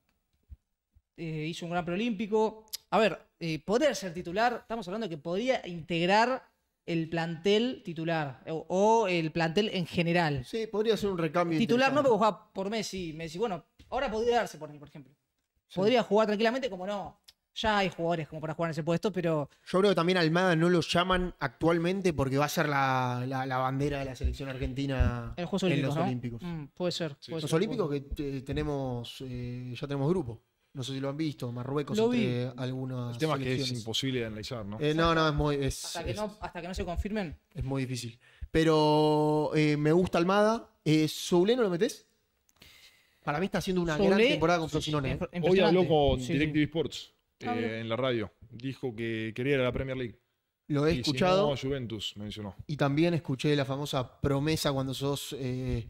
[SPEAKER 2] Eh, hizo un gran preolímpico. A ver, poder ser titular, estamos hablando de que podría integrar el plantel titular o, el plantel en general. Sí, podría ser un recambio. Titular no, porque juega por Messi. Messi, bueno, Ahora podría darse por mí, por ejemplo. Podría jugar tranquilamente, como no. Ya hay jugadores
[SPEAKER 1] como para jugar en ese puesto, pero. Yo creo que también Almada no lo llaman actualmente porque va a ser la, bandera de la selección argentina en, los Olímpicos. olímpicos.
[SPEAKER 2] puede ser. los Olímpicos
[SPEAKER 1] que eh, tenemos, eh, ya tenemos grupo. No sé si lo han visto, Marruecos lo El tema es que es imposible
[SPEAKER 3] de analizar, ¿no? Eh, no, no,
[SPEAKER 1] es muy. hasta, que no, se confirmen. Es muy difícil. Pero me gusta Almada. Eh, no lo metes? Para mí está haciendo una gran temporada con ¿eh? Frosinone. Hoy habló con sí,
[SPEAKER 3] Sports eh, en la radio. Dijo que quería ir a la Premier League. Lo he escuchado. Juventus mencionó.
[SPEAKER 1] Y también escuché la famosa promesa cuando sos eh,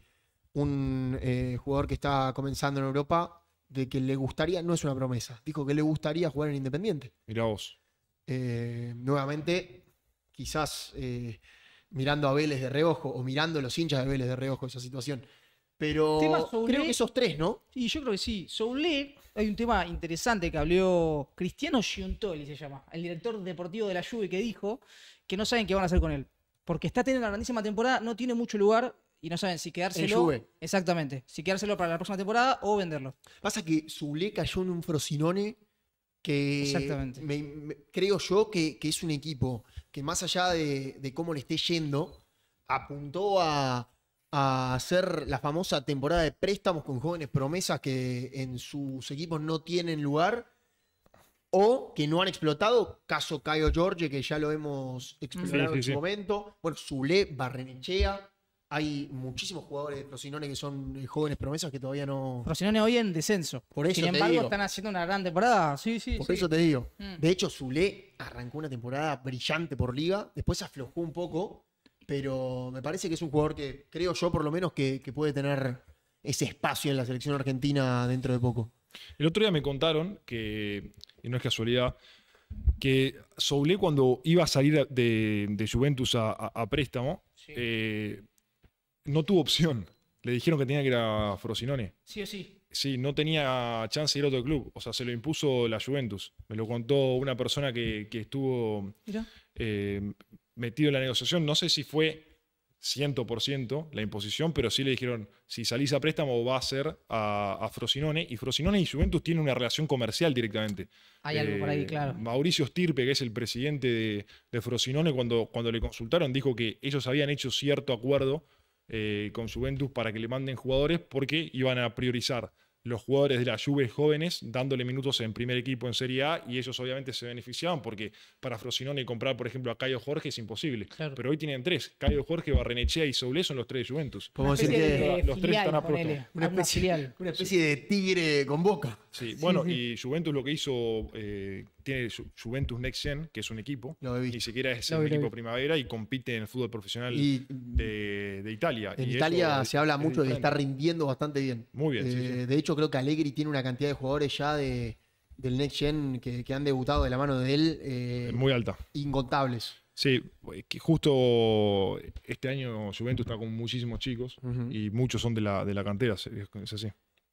[SPEAKER 1] un jugador que está comenzando en Europa de que le gustaría, no es una promesa, dijo que le gustaría jugar en Independiente. Mira vos. nuevamente, quizás mirando a Vélez de reojo o mirando a los hinchas de Vélez de reojo esa situación. Pero creo que esos tres,
[SPEAKER 2] ¿no? Sí, yo creo que sí. Soule, hay un tema interesante que habló Cristiano Giuntoli, se llama, el director deportivo de la Juve, que dijo que no saben qué van a hacer con él. Porque está teniendo una grandísima temporada, no tiene mucho lugar y no saben si quedárselo. Exactamente. Si quedárselo para la próxima temporada o venderlo. Pasa que Soule cayó en un Frosinone que
[SPEAKER 1] creo yo que, es un equipo que más allá de cómo le esté yendo, apuntó a a hacer la famosa temporada de préstamos con jóvenes promesas que en sus equipos no tienen lugar o que no han explotado, caso Caio George que ya lo hemos explorado en su momento, bueno, Zule, Barrenechea, hay muchísimos jugadores de Rosinone que son eh, jóvenes promesas que todavía no...
[SPEAKER 2] Rosinone hoy en descenso, por eso sin embargo están haciendo una gran temporada, sí, sí. Por eso te digo, mm. de hecho
[SPEAKER 1] Zule arrancó una temporada brillante por liga, después aflojó un poco, pero me parece que es un jugador que creo yo por lo menos que, puede tener ese espacio en la selección argentina dentro de poco.
[SPEAKER 3] El otro día me contaron que, y no es casualidad, que Soule cuando iba a salir de, Juventus a, préstamo, eh, no tuvo opción. Le dijeron que tenía que ir a Frosinone. Sí sí. Sí, no tenía chance de ir a otro club. O sea, se lo impuso la Juventus. Me lo contó una persona que, estuvo metido en la negociación. No sé si fue 100% la imposición, pero sí le dijeron, si salís a préstamo va a ser a, Frosinone, y Frosinone y Juventus tienen una relación comercial directamente.
[SPEAKER 2] Hay algo por ahí, eh, claro.
[SPEAKER 3] Mauricio Stirpe, que es el presidente de, de, Frosinone, cuando, cuando le consultaron, dijo que ellos habían hecho cierto acuerdo eh, con Juventus para que le manden jugadores porque iban a priorizar los jugadores de la Juve jóvenes dándole minutos en primer equipo en Serie A y ellos obviamente se beneficiaban porque para Frosinone comprar, por ejemplo, a Caio Jorge es imposible. Pero hoy tienen tres. Caio Jorge, Barrenechea y Soule son los tres de Juventus. Como decir que los
[SPEAKER 2] tres están a Una especie, una
[SPEAKER 1] especie de tigre con boca.
[SPEAKER 3] Sí, bueno, y Juventus lo que hizo eh, tiene Juventus Next Gen, que es un equipo, ni siquiera es el equipo primavera y compite en el fútbol profesional mm, de, Italia. en Italia se habla mucho de que está
[SPEAKER 1] rindiendo bastante bien. Muy bien, eh, De hecho, creo que Allegri tiene una cantidad de jugadores ya del Next Gen que, han debutado de la mano de
[SPEAKER 3] él eh, Muy alta. incontables. Sí, eh, que justo este año Juventus está con muchísimos chicos y muchos son de la, de la cantera, es así.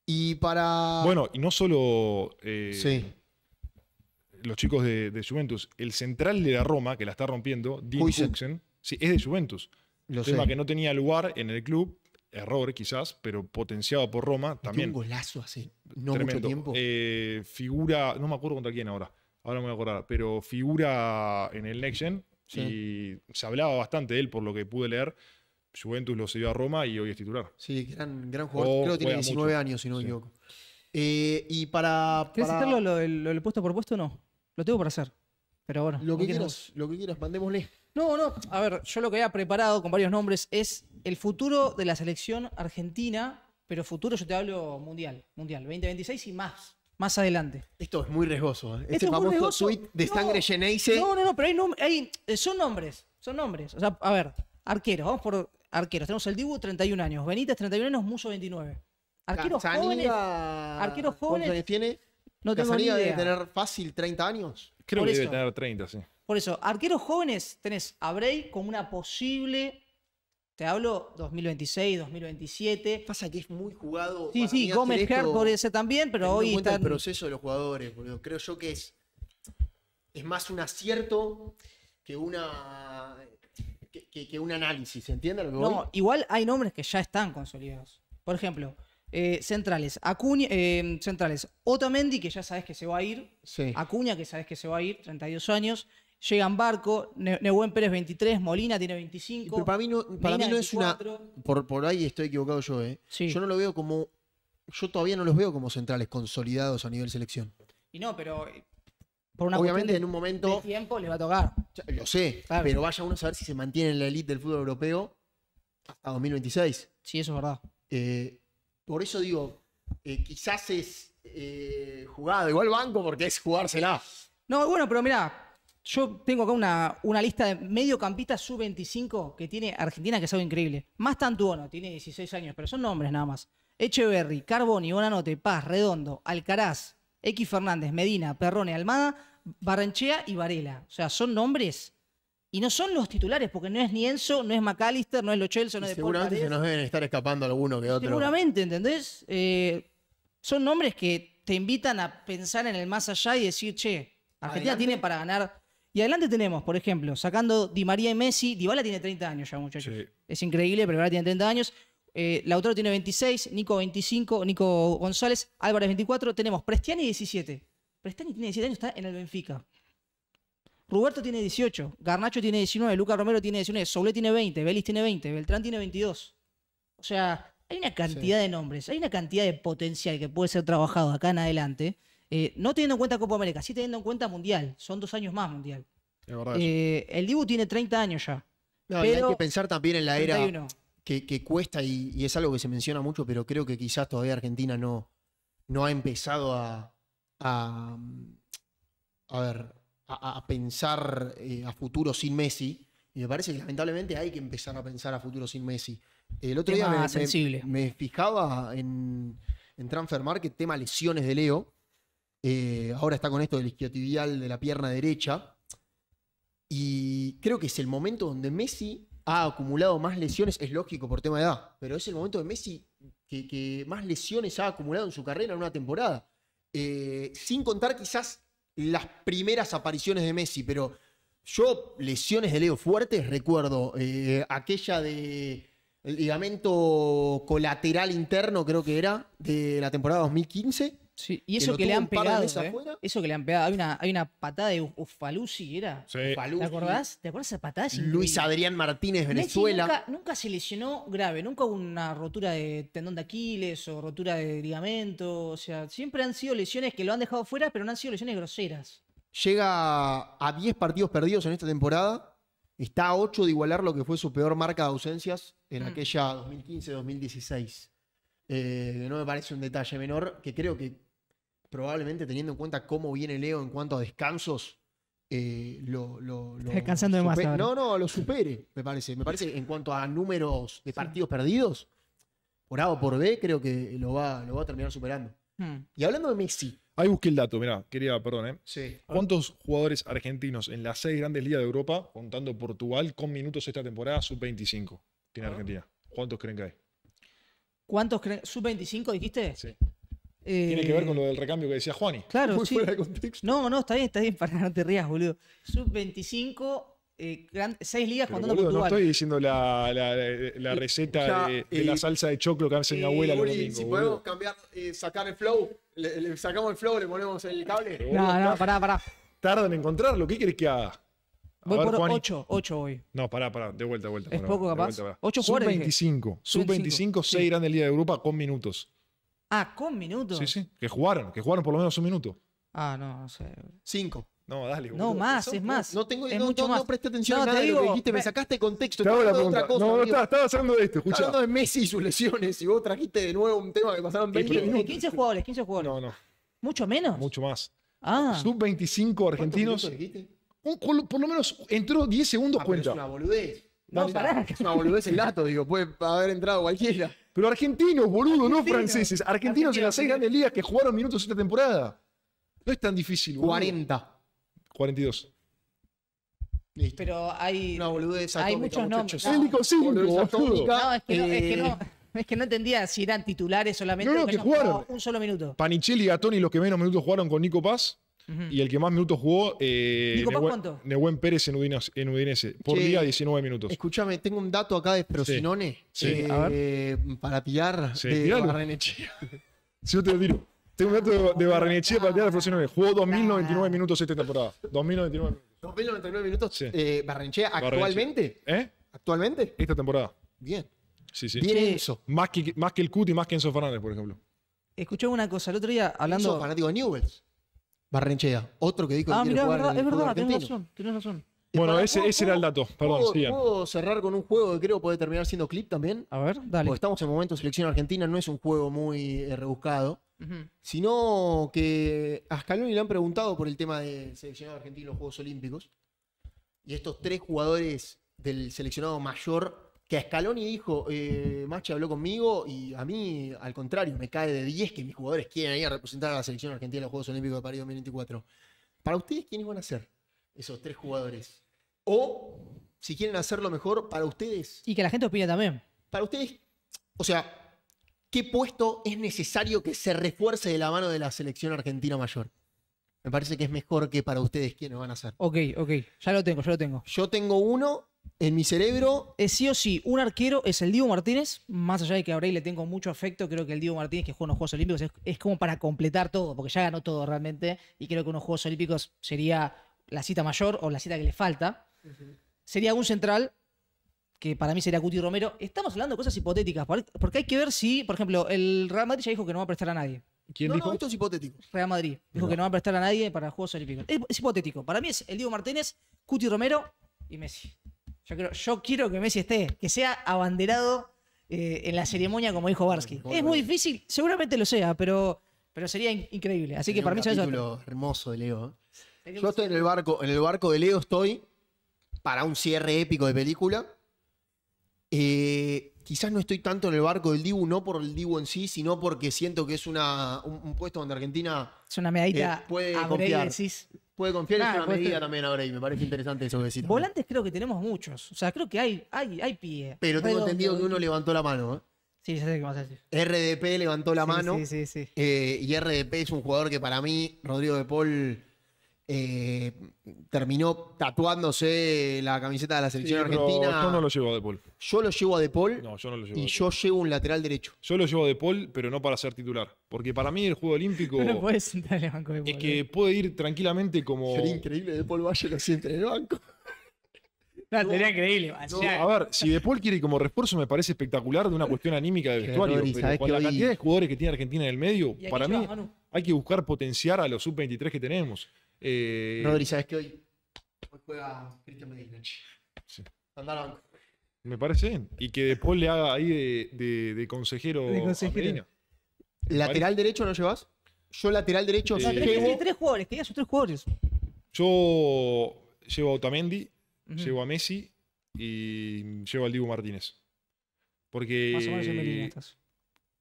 [SPEAKER 3] Y para. bueno, y no solo Sí los chicos de, Juventus. El central de la Roma, que la está rompiendo, Dean Huxen, sí, es de Juventus. Lo tema que no tenía lugar en el club, error quizás, pero potenciado por Roma también. Un
[SPEAKER 1] golazo hace no mucho tiempo.
[SPEAKER 3] Eh, figura, no me acuerdo contra quién ahora, ahora me voy a acordar, pero figura en el Next Gen y se hablaba bastante de él por lo que pude leer. Juventus lo cedió a Roma y hoy es titular. Sí, gran, gran jugador. Oh, Creo que tiene 19 años, si no me equivoco.
[SPEAKER 2] Eh, y para. para... lo, lo, puesto por puesto o no? Lo tengo para hacer. Pero bueno. Lo que quieras, lo que quieras, mandémosle. No, no. A ver, yo lo que había preparado con varios nombres es el futuro de la selección argentina, pero futuro yo te hablo mundial. Mundial, 2026 y más. Más adelante. Esto es muy riesgoso. ¿eh? Este famoso riesgoso. de sangre Geneise. No, no, no, pero hay, eh, son nombres. Son nombres. O sea, a ver, arqueros, vamos por arqueros. Tenemos el Dibu, 31 años. Benítez, 31 años. Muso, 29. Arqueros jóvenes. Arqueros jóvenes. tiene? No tengo tener fácil 30 años? Creo que debe
[SPEAKER 3] tener 30, sí.
[SPEAKER 2] Por eso, arqueros jóvenes tenés a Bray como una posible. Te hablo 2026, 2027. Pasa que es muy jugado. Sí, sí, Gómez Herr, también, pero hoy en el proceso
[SPEAKER 1] de los jugadores, Creo yo que es, es más un acierto que una. que, un análisis,
[SPEAKER 2] ¿entiendes No, igual hay nombres que ya están consolidados. Por ejemplo, eh, centrales, eh, centrales, Otamendi, que ya sabes que se va a ir. Acuña, que sabes que se va a ir, 32 años. Llegan Barco, ne Pérez 23, Molina tiene 25. Pero para mí no, es una.
[SPEAKER 1] Por, por ahí estoy equivocado yo, ¿eh?
[SPEAKER 2] Yo no lo veo como. Yo todavía
[SPEAKER 1] no los veo como centrales consolidados a nivel selección.
[SPEAKER 2] Y no, pero. Eh,
[SPEAKER 1] por una Obviamente, en un
[SPEAKER 2] momento. tiempo le va a tocar. Lo
[SPEAKER 1] sé, pero vaya uno a saber si se mantiene en la elite del fútbol europeo hasta 2026. Sí, eso es verdad. Eh, por eso digo, eh, quizás es eh, jugado igual banco porque es jugársela.
[SPEAKER 2] No, bueno, pero mira, yo tengo acá una, una lista de mediocampistas sub-25 que tiene Argentina que es algo increíble. Más Tantuono, tiene 16 años, pero son nombres nada más. Echeverry, Carboni, Bonanote, Paz, Redondo, Alcaraz, X Fernández, Medina, Perrone, Almada, Barranchea y Varela. O sea, son nombres y no son los titulares, porque no es Nienzo, no es McAllister, no es Lochelso, no es Seguramente se nos
[SPEAKER 1] deben estar escapando alguno que otro. Seguramente,
[SPEAKER 2] ¿entendés? Eh, son nombres que te invitan a pensar en el más allá y decir, che, Argentina tiene para ganar. Y adelante tenemos, por ejemplo, sacando Di María y Messi, Dybala tiene 30 años ya, muchachos. Es increíble, pero ahora tiene 30 años. Eh, Lautaro tiene 26, Nico 25, Nico González, Álvarez 24, tenemos Prestiani 17. Prestiani tiene 17 años, está en el Benfica. Roberto tiene 18, Garnacho tiene 19, Lucas Romero tiene 19, Soulet tiene 20, Belis tiene 20, Beltrán tiene 22. O sea, hay una cantidad de nombres, hay una cantidad de potencial que puede ser trabajado acá en adelante, eh, no teniendo en cuenta Copa América, sí teniendo en cuenta Mundial, son dos años más Mundial. Eh, el Dibu tiene 30 años ya. hay que pensar
[SPEAKER 1] también en la era que, cuesta y, es algo que se menciona mucho, pero creo que quizás todavía Argentina no, no ha empezado a, a ver, a, pensar eh, a futuro sin Messi. Y me parece que lamentablemente hay que empezar a pensar a futuro sin Messi. El otro día me, me, fijaba en, en Transfer Market, tema lesiones de Leo. Eh, ahora está con esto del isquiotibial de la pierna derecha. Y creo que es el momento donde Messi ha acumulado más lesiones. Es lógico por tema de edad, pero es el momento de Messi que, más lesiones ha acumulado en su carrera en una temporada. Eh, sin contar quizás las primeras apariciones de Messi, pero yo lesiones de Leo fuertes recuerdo eh, aquella de ligamento colateral interno, creo que era, de la temporada 2015 y eso que, le han pegado. ¿eh?
[SPEAKER 2] Eso que le han pegado. Hay una, patada de Ufalusi, ¿era? ¿Te acordás? ¿Te acuerdas esa patada? Luis
[SPEAKER 1] Adrián Martínez, Venezuela.
[SPEAKER 2] Nunca, se lesionó grave, nunca hubo una rotura de tendón de Aquiles o rotura de ligamento. O sea, siempre han sido lesiones que lo han dejado fuera, pero no han sido lesiones groseras.
[SPEAKER 1] Llega a 10 partidos perdidos en esta temporada. Está a 8 de igualar lo que fue su peor marca de ausencias en mm. aquella 2015-2016. Eh, no me parece un detalle menor, que creo que probablemente teniendo en cuenta cómo viene Leo en cuanto a descansos, eh, lo, lo, descansando No, no, lo supere, me parece. Me parece en cuanto a números de partidos perdidos, por A o por B, creo que lo va, lo va a terminar superando. Hmm.
[SPEAKER 3] Y hablando de Messi. Ahí busqué el dato, mirá, quería, perdón, ¿eh? ¿Cuántos jugadores argentinos en las seis grandes ligas de Europa, contando Portugal, con minutos esta temporada, sub-25, tiene ah. Argentina? ¿Cuántos creen que hay?
[SPEAKER 2] ¿Cuántos creen? ¿Sub-25 dijiste? Sí.
[SPEAKER 3] Eh, Tiene que ver con lo del recambio que decía Juani. Claro, Muy sí. fuera de
[SPEAKER 2] contexto. No, no, está bien, está bien, para no te rías,
[SPEAKER 3] boludo. Sub-25, eh, seis ligas cuando contando boludo, No estoy diciendo la, receta de, la salsa de choclo que hace mi abuela. lo los domingos, si podemos
[SPEAKER 2] cambiar,
[SPEAKER 1] sacar el flow, le, sacamos el flow, le ponemos el cable. no, no,
[SPEAKER 3] pará, pará. Tardan en encontrarlo, ¿qué quieres que haga? Voy por 8, 8 hoy. No, pará, pará, de vuelta, de vuelta. Es poco capaz. Vuelta, 8 Sub 25, sub 25, 6 irán del día de Europa con minutos. Ah, con minutos. Sí, sí, que jugaron, que jugaron por lo menos un minuto. Ah, no, no sé. 5. No, dale. No, más, es más. No tengo es no, mucho no, más. No presté atención a nada lo que dijiste, me, sacaste contexto. Te hago Otra cosa, no, no, estaba, estaba
[SPEAKER 1] hablando de esto, escuchando hablando de Messi y sus lesiones y vos trajiste de nuevo un tema que pasaron 20 15, minutos. 15
[SPEAKER 3] jugadores, 15 jugadores. No, no. ¿Mucho menos? Mucho más. Ah. Sub 25 argentinos. ¿Cuántos dijiste? por lo menos entró 10 segundos ah, cuenta. es una boludez. No, Es una boludez el gato
[SPEAKER 1] digo, puede haber entrado cualquiera.
[SPEAKER 3] Pero argentinos, boludo, no franceses. Argentinos, en las seis grandes ligas que jugaron minutos esta temporada. No es tan difícil, boludo. 40. 42.
[SPEAKER 2] Pero hay. Una boludez Hay muchos nombres. No, es que eh, no. Es que no. entendía si eran titulares solamente. que jugaron. Un solo minuto.
[SPEAKER 3] Panichelli y Gatoni, los que menos minutos jugaron con Nico Paz. Y el que más minutos jugó, eh, Nehuen, Pérez en Udinese, por día 19 minutos. Escúchame, tengo un dato acá de Frosinone eh, para pillar de
[SPEAKER 1] Barrenechea.
[SPEAKER 3] Si yo te lo tiro. Tengo un dato de, para pillar de Frosinone. Jugó 2.099 minutos esta temporada. 2.099 minutos.
[SPEAKER 1] 2.099 minutos. Eh, Barrenechea, actualmente.
[SPEAKER 3] ¿Eh? ¿Actualmente? Esta temporada. Bien. Sí, sí. eso. Más que, más que el Cuti, más que Enzo Fernández, por ejemplo.
[SPEAKER 2] Escuché una cosa el otro día hablando. fanático de Newells.
[SPEAKER 3] Barrenchea, otro que dijo que ah, quiere jugar en el es verdad, Tienes razón,
[SPEAKER 1] Bueno, ese, era el
[SPEAKER 3] dato. Perdón, ¿puedo, ¿Puedo
[SPEAKER 1] cerrar con un juego que creo puede terminar siendo clip también? A ver, dale. Porque estamos en momento de selección argentina, no es un juego muy eh, rebuscado, sino que a Scaloni le han preguntado por el tema de seleccionado argentino en los Juegos Olímpicos. Y estos tres jugadores del seleccionado mayor que Scaloni dijo, eh, Machi habló conmigo y a mí, al contrario, me cae de 10 que mis jugadores quieren ir a representar a la selección argentina en los Juegos Olímpicos de París 2024. Para ustedes, ¿quiénes van a ser esos tres jugadores? O, si quieren hacerlo mejor, para ustedes.
[SPEAKER 2] Y que la gente opine también.
[SPEAKER 1] Para ustedes, o sea, ¿qué puesto es necesario que se refuerce de la mano de la selección argentina mayor? Me parece que es mejor que para ustedes quiénes van a ser.
[SPEAKER 2] Ok, ok, ya lo tengo, ya lo tengo. Yo tengo uno en mi cerebro. Es sí o sí, un arquero es el Diego Martínez, más allá de que a Bray le tengo mucho afecto, creo que el Diego Martínez que juega en los Juegos Olímpicos es, como para completar todo, porque ya ganó todo realmente, y creo que unos Juegos Olímpicos sería la cita mayor o la cita que le falta. Sería un central, que para mí sería Cuti Romero. Estamos hablando de cosas hipotéticas, porque hay que ver si, por ejemplo, el Real Madrid ya dijo que no va a prestar a nadie. ¿Quién no, dijo? es hipotético. Real Madrid dijo que no va a prestar a nadie para Juegos Olímpicos. Es, hipotético. Para mí es el Diego Martínez, Cuti Romero y Messi. Yo, yo quiero que Messi esté, que sea abanderado eh, en la ceremonia, como dijo Barsky. es muy difícil, seguramente lo sea, pero, pero sería increíble. Así que para mí eso es
[SPEAKER 1] hermoso de Leo. ¿eh? Yo estoy en el barco, en el barco de Leo estoy para un cierre épico de película. Eh, quizás no estoy tanto en el barco del Dibu, no por el Dibu en sí, sino porque siento que es una, un, puesto donde Argentina
[SPEAKER 2] es una puede a confiar
[SPEAKER 1] puede confiar en una medida también ahora y me parece interesante eso que Volantes creo que tenemos muchos. O sea, creo que hay, hay, pie. Pero tengo entendido que uno levantó la mano, ¿eh? Sí, ya sé qué vas a decir. RDP levantó la mano. Sí, sí, sí. Eh, y RDP es un jugador que para mí, Rodrigo de Paul eh, terminó tatuándose la camiseta de la selección argentina. Yo no lo
[SPEAKER 3] llevo a De Paul. Yo lo llevo a De Paul. Y yo llevo un lateral derecho. Yo lo llevo a De Paul, pero no para ser titular. Porque para mí el juego olímpico.
[SPEAKER 2] Es que
[SPEAKER 3] eh. puede ir tranquilamente como. Sería
[SPEAKER 2] increíble De Paul
[SPEAKER 1] Valle lo siente en el banco.
[SPEAKER 3] No, sería increíble. a ver, si De Paul quiere como refuerzo, me parece espectacular de una cuestión anímica de vestuario. pero con la cantidad de jugadores que tiene Argentina en el medio, para mí hay que buscar potenciar a los sub-23 que tenemos. Eh... Rodri, ¿sabes
[SPEAKER 1] qué hoy? juega Cristian Medina. Sí.
[SPEAKER 3] Me parece bien. Y que después le haga ahí de, consejero. ¿Lateral derecho no llevas? Yo lateral derecho. Eh, llevo...
[SPEAKER 2] tres jugadores, ya sus tres jugadores.
[SPEAKER 3] Yo llevo a Otamendi, llevo a Messi y llevo al Dibu Martínez. Porque. Más o menos en Medina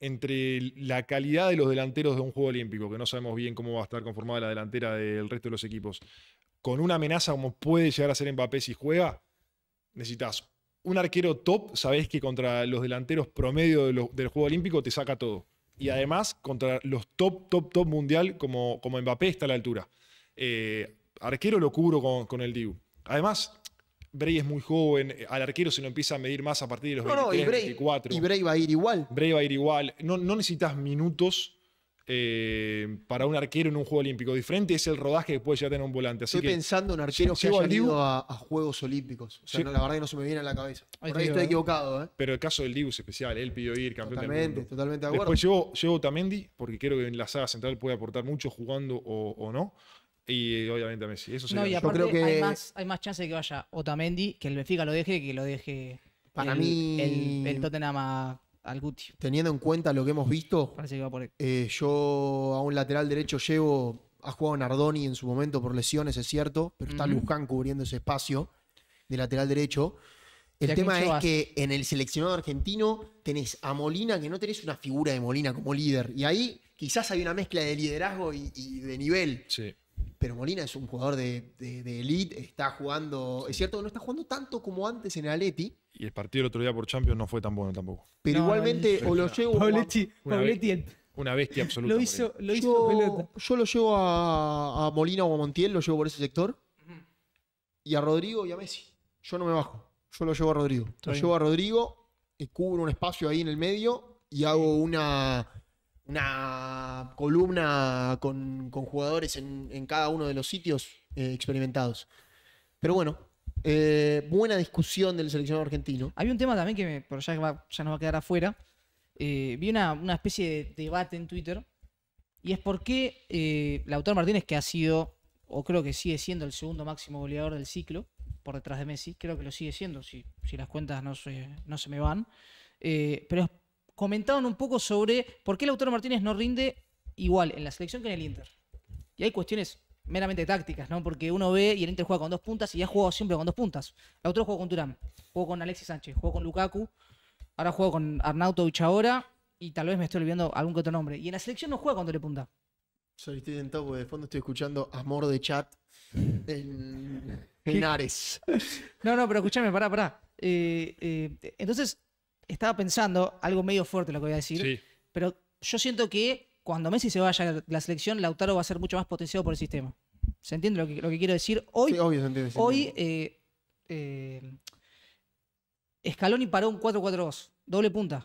[SPEAKER 3] entre la calidad de los delanteros de un juego olímpico, que no sabemos bien cómo va a estar conformada la delantera del resto de los equipos, con una amenaza como puede llegar a ser Mbappé si juega, necesitas un arquero top, sabes que contra los delanteros promedio del juego olímpico te saca todo. Y además, contra los top, top, top mundial, como, como Mbappé está a la altura. Eh, arquero lo cubro con, con el Diu. Además, Bray es muy joven, eh, al arquero se lo empieza a medir más a partir de los 23, y Bray, 24. Y Bray va a ir igual. Bray va a ir igual. No, no necesitas minutos eh, para un arquero en un juego olímpico. Diferente es el rodaje que puede llegar tener un volante. estoy pensando en arqueros que hayan ido a, Juegos Olímpicos. O sea, la verdad que no se me viene a la cabeza. Por ahí estoy equivocado, ¿eh? Pero el caso del Dibu es especial. Él pidió ir campeón totalmente, Totalmente, de acuerdo. Después llegó, Tamendi, porque creo que en la saga central puede aportar mucho jugando o no. Y obviamente a Messi. Eso sería Yo creo que... hay, más,
[SPEAKER 2] hay chance de que vaya Otamendi, que el Benfica lo deje, que lo deje Para mí... el, el Tottenham a al Guti.
[SPEAKER 1] Teniendo en cuenta lo que hemos visto, eh, yo a un lateral derecho llevo, ha jugado Nardoni en su momento por lesiones, es cierto, pero está Luján cubriendo ese espacio de lateral derecho. El tema es que en el seleccionado argentino tenés a Molina, que no tenés una figura de Molina como líder. Y ahí quizás hay una mezcla de liderazgo y, y de nivel. Sí pero Molina es un jugador de, elite, está jugando, es cierto no está jugando tanto como antes en Aleti.
[SPEAKER 3] Y el partido el otro día por Champions no fue tan bueno tampoco. Pero igualmente, o lo llevo... una, bestia absoluta. Lo
[SPEAKER 1] yo, lo llevo a, Molina o a Montiel, lo llevo por ese sector. Y a Rodrigo y a Messi. Yo no me bajo. Yo lo llevo a Rodrigo. Lo llevo a Rodrigo, y eh, cubro un espacio ahí en el medio y hago una una columna con, jugadores en, cada uno de los sitios eh, experimentados.
[SPEAKER 2] Pero bueno, eh, buena discusión del seleccionado argentino. Había un tema también que, ya, ya nos va a quedar afuera. Eh, vi una, especie de debate en Twitter y es por qué Lautaro Martínez, que ha sido, o creo que sigue siendo el segundo máximo goleador del ciclo, por detrás de Messi, creo que lo sigue siendo, si, si las cuentas no se, no se me van, pero es comentaban un poco sobre por qué el autor Martínez no rinde igual en la selección que en el Inter. Y hay cuestiones meramente tácticas, ¿no? Porque uno ve y el Inter juega con dos puntas y ya ha jugado siempre con dos puntas. El otro juega con Durán, jugó con Alexis Sánchez, juega con Lukaku, ahora juega con Arnautovic ahora y tal vez me estoy olvidando algún que otro nombre. Y en la selección no juega con le punta. Soy estoy tentado porque de fondo estoy escuchando Amor de Chat en, No, no, pero escúchame, pará, pará. Eh, eh, entonces, estaba pensando algo medio fuerte lo que voy a decir, pero yo siento que cuando Messi se vaya a la selección, Lautaro va a ser mucho más potenciado por el sistema. ¿Se entiende lo que, quiero decir? Hoy, sí, obvio, hoy eh, eh, Scaloni paró un 4-4-2, doble punta.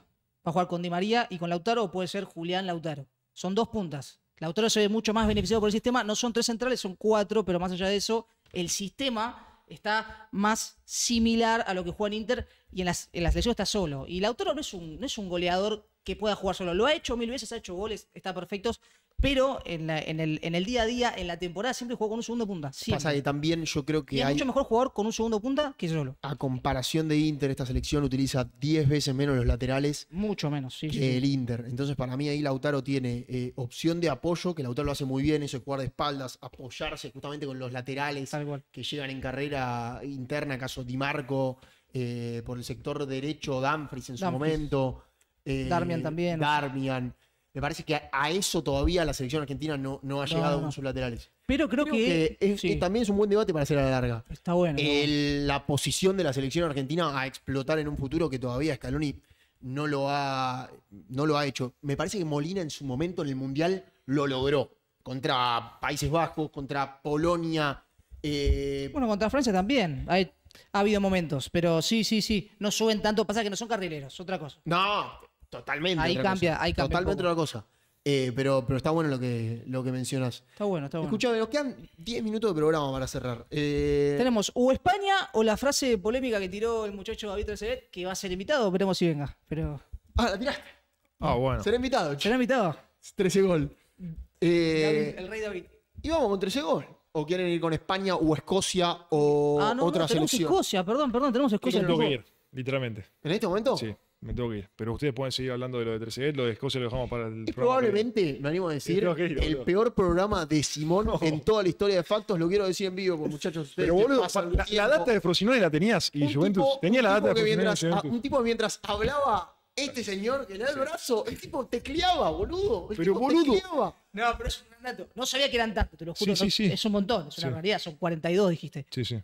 [SPEAKER 2] Va a jugar con Di María y con Lautaro o puede ser Julián Lautaro. Son dos puntas. Lautaro se ve mucho más beneficiado por el sistema. No son tres centrales, son cuatro, pero más allá de eso, el sistema está más similar a lo que juega en Inter y en las, en las lesiones está solo. Y Lautaro no es, un, no es un goleador que pueda jugar solo. Lo ha hecho mil veces, ha hecho goles, está perfectos, pero en, el, día a día, en la temporada, siempre jugó con un segundo punta. Sí. Pasa que
[SPEAKER 1] también yo creo que. Y mucho mejor jugador con un segundo punta que solo. A comparación de Inter, esta selección utiliza 10 veces menos los laterales. Mucho menos, sí. Que el Inter. Entonces, para mí ahí Lautaro tiene eh, opción de apoyo, que Lautaro lo hace muy bien, eso es de espaldas, apoyarse justamente con los laterales que llegan en carrera interna, caso Di Marco, eh, por el sector derecho, Danfries en su momento. Eh, Darmian también. Darmian. Me parece que a, eso todavía la selección argentina no, ha llegado a sus laterales. Pero creo, que, eh, también es un buen debate para hacer a la larga. Está bueno. la posición de la selección argentina a explotar en un futuro que todavía Scaloni no lo ha, no lo ha hecho. Me parece que Molina en su momento en el Mundial lo logró. Contra Países Bajos, contra Polonia. Eh,
[SPEAKER 2] bueno, contra Francia también. ha habido momentos, pero sí, sí, sí. No suben tanto. Pasa que no son carrileros, otra cosa. No, totalmente. Ahí cambia, cosa. ahí cambia. Totalmente otra
[SPEAKER 1] cosa. Eh, pero, pero está bueno lo que, lo que mencionas. Está bueno, está bueno. Escuchame, nos quedan 10 minutos de programa para cerrar. Eh, tenemos
[SPEAKER 2] o España o la frase polémica que tiró el muchacho David Trezeguet, que va a ser invitado, veremos si venga. Pero... Ah, la tiraste.
[SPEAKER 1] Ah, bueno. Será invitado. Será invitado. 13 gol. Eh, el rey David. Y vamos con 13 gol. ¿O quieren ir con España o Escocia
[SPEAKER 3] o ah, no, otra no, tenemos Escocia,
[SPEAKER 2] perdón, perdón, tenemos Escocia. que ir,
[SPEAKER 3] literalmente. ¿En este momento? Sí. Me tengo que ir. Pero ustedes pueden seguir hablando de lo de 13 Lo de Escocia lo dejamos para el programa Probablemente, me animo a decir, el
[SPEAKER 1] peor programa de Simón en toda la historia de Factos. Lo quiero decir en vivo, pues, muchachos. Pero boludo, la, data
[SPEAKER 3] de Frosinone la tenías. Y Juventus. tenía la data un
[SPEAKER 1] tipo mientras
[SPEAKER 2] hablaba. Este señor que le da el brazo, el tipo tecleaba, boludo. El pero tipo boludo. Tecleaba. No, pero es un No sabía que eran tantos, te lo juro. Sí, sí, sí. Es un montón, es una realidad. Son 42, dijiste.
[SPEAKER 3] Sí, sí.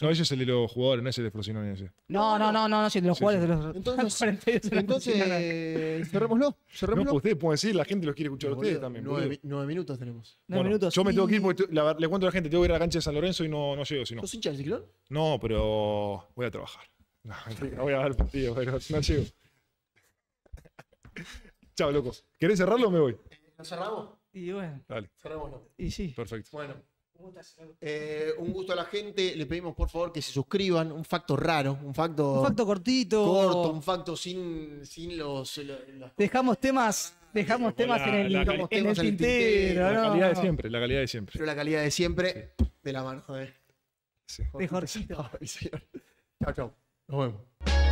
[SPEAKER 3] No, ese es el de los jugadores, no es el de Frosinone No, no, no, no, no, sí, de los jugadores de los. Entonces, entonces cerrémoslo. No, pues ustedes pueden decir, la gente los quiere escuchar a ustedes también. Nueve, minutos tenemos. Nueve minutos. Yo me tengo que ir porque le cuento a la gente, tengo que ir a la cancha de San Lorenzo y no, no llego, si no. ¿Sos hincha del ciclón? No, pero voy a trabajar. No, voy a dar partido, pero no llego. Chao, locos. ¿Querés cerrarlo o me voy? Eh,
[SPEAKER 1] ¿Lo cerramos? Y bueno, Dale,
[SPEAKER 3] y sí. perfecto.
[SPEAKER 1] Bueno. Eh, un gusto a la gente. Le pedimos por favor que se suscriban. Un facto raro, un facto. Un facto cortito. Corto, un facto sin, sin los,
[SPEAKER 2] Dejamos temas. Dejamos temas en el, en La calidad de siempre,
[SPEAKER 3] la calidad de siempre.
[SPEAKER 1] Pero la calidad de siempre de la mano de, mejor Chao, chao.
[SPEAKER 3] Nos vemos.